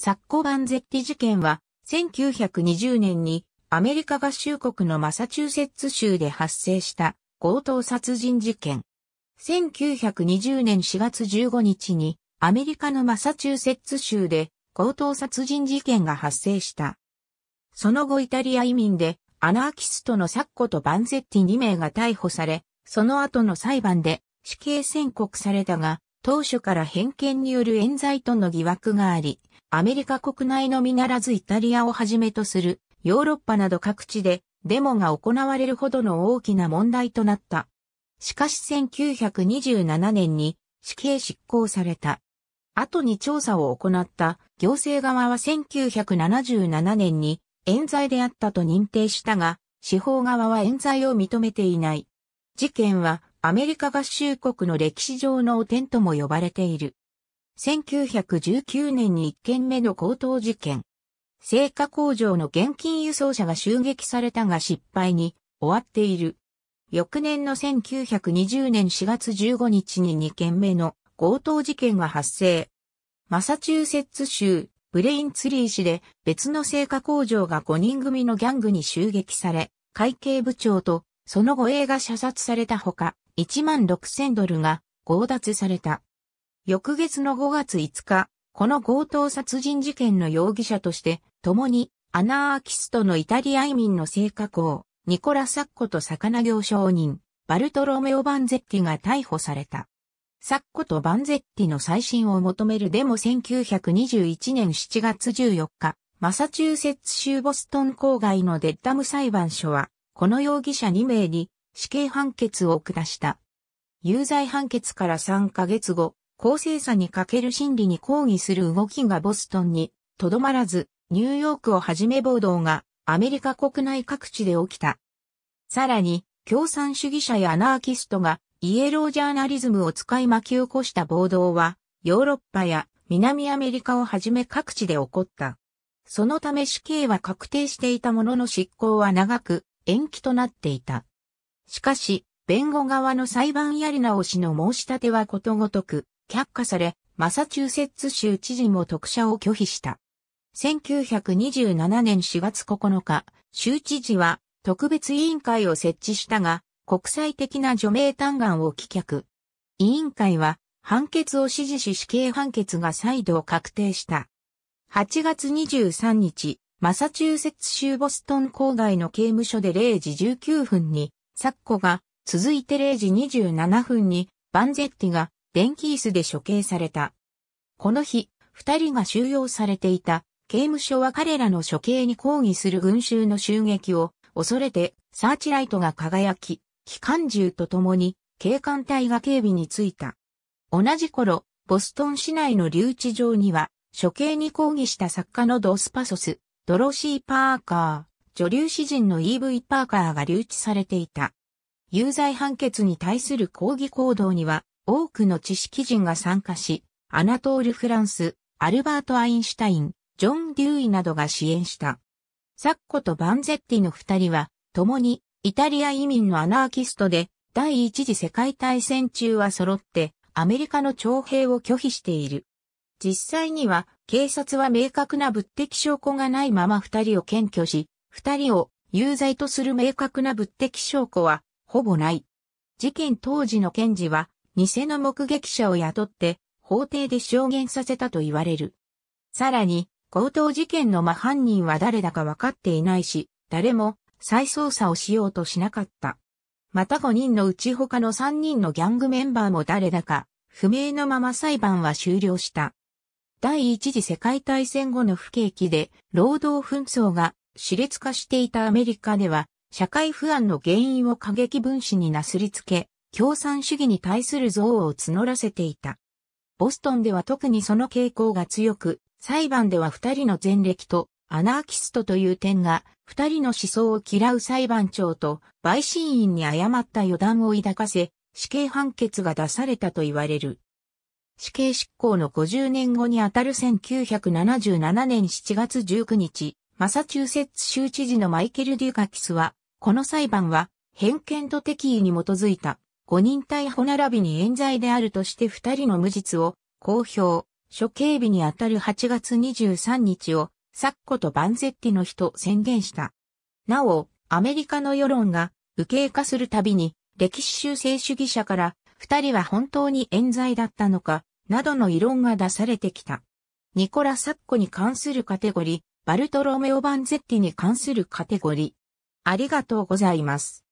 サッコ・バンゼッティ事件は、1920年にアメリカ合衆国のマサチューセッツ州で発生した強盗殺人事件。1920年4月15日にアメリカのマサチューセッツ州で強盗殺人事件が発生した。その後イタリア移民でアナーキストのサッコとバンゼッティ2名が逮捕され、その後の裁判で死刑宣告されたが、当初から偏見による冤罪との疑惑があり、アメリカ国内のみならずイタリアをはじめとするヨーロッパなど各地でデモが行われるほどの大きな問題となった。しかし1927年に死刑執行された。後に調査を行った行政側は1977年に冤罪であったと認定したが、司法側は冤罪を認めていない。事件はアメリカ合衆国の歴史上の汚点とも呼ばれている。1919年に1件目の強盗事件。製菓工場の現金輸送車が襲撃されたが失敗に終わっている。翌年の1920年4月15日に2件目の強盗事件が発生。マサチューセッツ州ブレインツリー市で別の製菓工場が5人組のギャングに襲撃され、会計部長とその後映が射殺されたほか、1万6000ドルが強奪された。翌月の5月5日、この強盗殺人事件の容疑者として、共にアナーキストのイタリア移民の聖火校、ニコラ・サッコと魚業商人、バルトロメオ・バンゼッティが逮捕された。サッコとバンゼッティの再審を求めるデモ1921年7月14日、マサチューセッツ州ボストン郊外のデッダム裁判所は、この容疑者2名に死刑判決を下した。有罪判決から3ヶ月後、公正さに欠ける心理に抗議する動きがボストンにとどまらず、ニューヨークをはじめ暴動がアメリカ国内各地で起きた。さらに、共産主義者やアナーキストがイエロージャーナリズムを使い巻き起こした暴動は、ヨーロッパや南アメリカをはじめ各地で起こった。そのため死刑は確定していたものの執行は長く延期となっていた。しかし、弁護側の裁判やり直しの申し立てはことごとく却下され、マサチューセッツ州知事も特赦を拒否した。1927年4月9日、州知事は特別委員会を設置したが、国際的な除名嘆願を棄却。委員会は判決を支持し死刑判決が再度確定した。8月23日、マサチューセッツ州ボストン郊外の刑務所で0時19分に、サッコが、続いて0時27分に、バンゼッティが、電気椅子で処刑された。この日、二人が収容されていた刑務所は彼らの処刑に抗議する群衆の襲撃を恐れてサーチライトが輝き、機関銃と共に警官隊が警備についた。同じ頃、ボストン市内の留置場には、処刑に抗議した作家のドスパソス、ドロシー・パーカー、女流詩人の E.V. パーカーが留置されていた。有罪判決に対する抗議行動には、多くの知識人が参加し、アナトール・フランス、アルバート・アインシュタイン、ジョン・デューイなどが支援した。サッコとバンゼッティの二人は、共にイタリア移民のアナーキストで、第一次世界大戦中は揃って、アメリカの徴兵を拒否している。実際には、警察は明確な物的証拠がないまま二人を検挙し、二人を有罪とする明確な物的証拠は、ほぼない。事件当時の検事は、偽の目撃者を雇って法廷で証言させたと言われる。さらに、強盗事件の真犯人は誰だか分かっていないし、誰も再捜査をしようとしなかった。また5人のうち他の3人のギャングメンバーも誰だか、不明のまま裁判は終了した。第一次世界大戦後の不景気で、労働紛争が熾烈化していたアメリカでは、社会不安の原因を過激分子になすりつけ、共産主義に対する憎悪を募らせていた。ボストンでは特にその傾向が強く、裁判では二人の前歴とアナーキストという点が、二人の思想を嫌う裁判長と陪審員に誤った予断を抱かせ、死刑判決が出されたと言われる。死刑執行の50年後にあたる1977年7月19日、マサチューセッツ州知事のマイケル・デュカキスは、この裁判は偏見と敵意に基づいた五人逮捕並びに冤罪であるとして二人の無実を公表、処刑日にあたる8月23日を、サッコとバンゼッティの日と宣言した。なお、アメリカの世論が右傾化するたびに、歴史修正主義者から、二人は本当に冤罪だったのか、などの異論が出されてきた。ニコラ・サッコに関するカテゴリー、バルトロメオ・バンゼッティに関するカテゴリー。ありがとうございます。